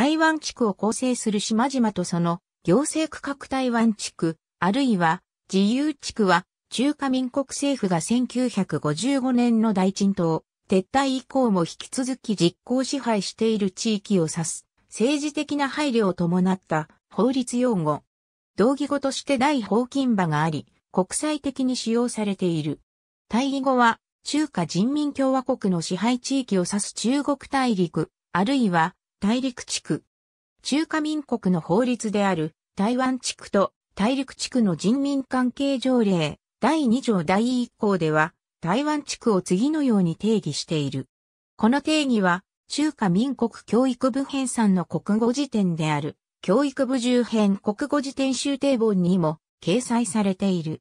台湾地区を構成する島々とその行政区画台湾地区、あるいは自由地区は中華民国政府が1955年の大鎮島、撤退以降も引き続き実効支配している地域を指す政治的な配慮を伴った法律用語。同義語として大法金馬があり、国際的に使用されている。対義語は中華人民共和国の支配地域を指す中国大陸、あるいは大陸地区。中華民国の法律である台湾地区と大陸地区の人民関係条例第2条第1項では台湾地区を次のように定義している。この定義は中華民国教育部編纂の国語辞典である教育部重編国語辞典集定本にも掲載されている。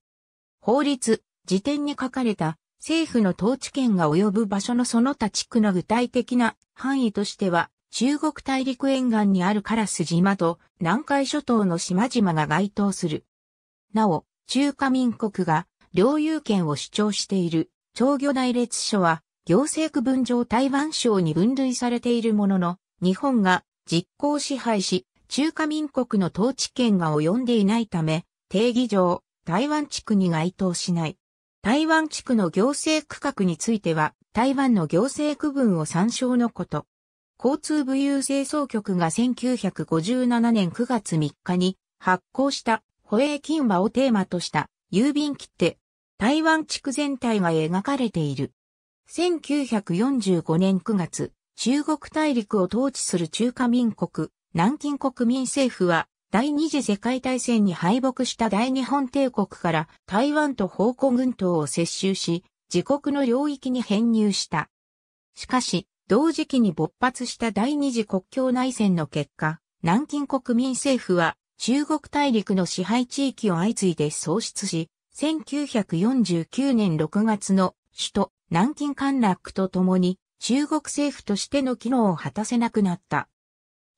法律、辞典に書かれた政府の統治権が及ぶ場所のその他地区の具体的な範囲としては中国大陸沿岸にあるカラス島と南海諸島の島々が該当する。なお、中華民国が領有権を主張している長魚内列書は行政区分上台湾省に分類されているものの、日本が実行支配し、中華民国の統治権が及んでいないため、定義上、台湾地区に該当しない。台湾地区の行政区画については、台湾の行政区分を参照のこと。交通部郵政総局が1957年9月3日に発行した保衛金和をテーマとした郵便切手、台湾地区全体が描かれている。1945年9月、中国大陸を統治する中華民国、南京国民政府は、第二次世界大戦に敗北した大日本帝国から台湾と方向軍島を接収し、自国の領域に編入した。しかし、同時期に勃発した第二次国境内戦の結果、南京国民政府は中国大陸の支配地域を相次いで喪失し、1949年6月の首都南京陥落とともに中国政府としての機能を果たせなくなった。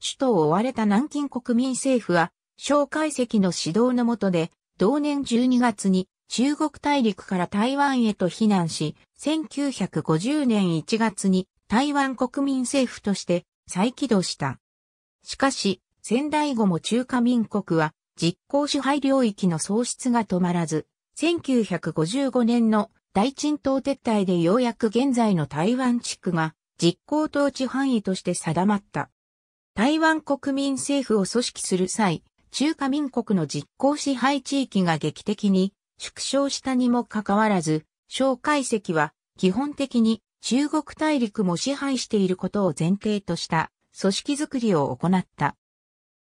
首都を追われた南京国民政府は、蒋介石の指導の下で、同年12月に中国大陸から台湾へと避難し、1950年1月に台湾国民政府として再起動した。しかし、仙台後も中華民国は実効支配領域の喪失が止まらず、1955年の大鎮島撤退でようやく現在の台湾地区が実行統治範囲として定まった。台湾国民政府を組織する際、中華民国の実効支配地域が劇的に縮小したにもかかわらず、蒋介石は基本的に中国大陸も支配していることを前提とした組織づくりを行った。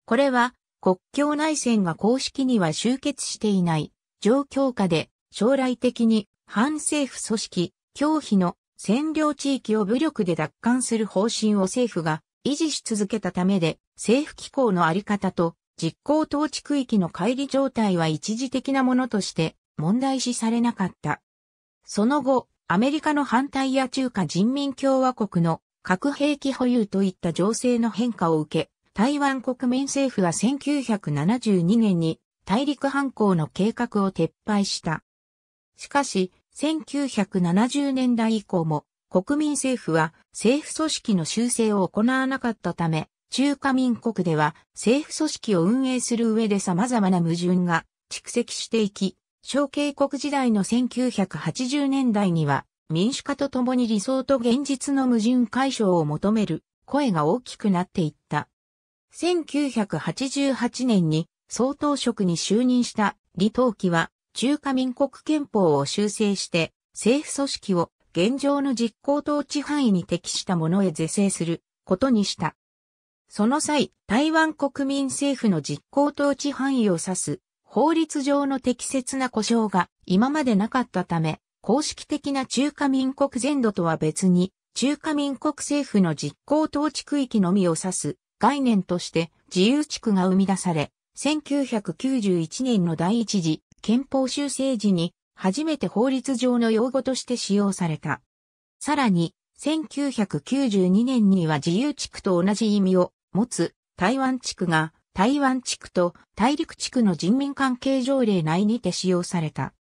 これは国境内戦が公式には終結していない状況下で将来的に反政府組織、教費の占領地域を武力で奪還する方針を政府が維持し続けたためで政府機構のあり方と実行統治区域の乖離状態は一時的なものとして問題視されなかった。その後、アメリカの反対や中華人民共和国の核兵器保有といった情勢の変化を受け、台湾国民政府は1972年に大陸反抗の計画を撤廃した。しかし、1970年代以降も国民政府は政府組織の修正を行わなかったため、中華民国では政府組織を運営する上で様々な矛盾が蓄積していき、小帝国時代の1980年代には、民主化とともに理想と現実の矛盾解消を求める声が大きくなっていった。1988年に総統職に就任した李登輝は中華民国憲法を修正して政府組織を現状の実行統治範囲に適したものへ是正することにした。その際、台湾国民政府の実行統治範囲を指す法律上の適切な故障が今までなかったため、公式的な中華民国全土とは別に、中華民国政府の実行統治区域のみを指す概念として自由地区が生み出され、1991年の第一次憲法修正時に初めて法律上の用語として使用された。さらに、1992年には自由地区と同じ意味を持つ台湾地区が台湾地区と大陸地区の人民関係条例内にて使用された。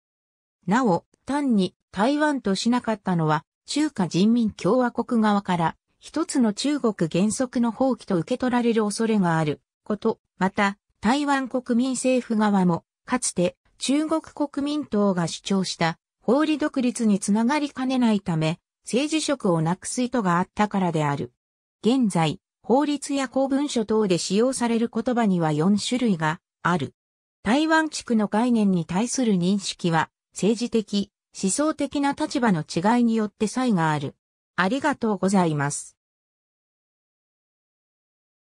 なお、単に台湾としなかったのは、中華人民共和国側から一つの中国原則の放棄と受け取られる恐れがあること、また、台湾国民政府側も、かつて中国国民党が主張した法理独立につながりかねないため、政治色をなくす意図があったからである。現在、法律や公文書等で使用される言葉には4種類がある。台湾地区の概念に対する認識は、政治的、思想的な立場の違いによって差異がある。ありがとうございます。